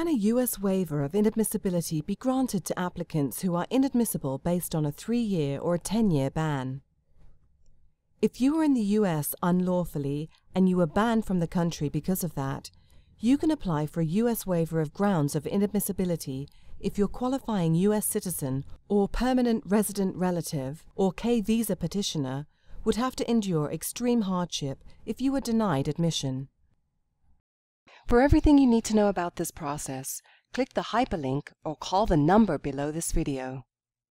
Can a U.S. waiver of inadmissibility be granted to applicants who are inadmissible based on a three year or a 10 year ban? If you were in the U.S. unlawfully and you were banned from the country because of that, you can apply for a U.S. waiver of grounds of inadmissibility if your qualifying U.S. citizen or permanent resident relative or K visa petitioner would have to endure extreme hardship if you were denied admission. For everything you need to know about this process, click the hyperlink or call the number below this video.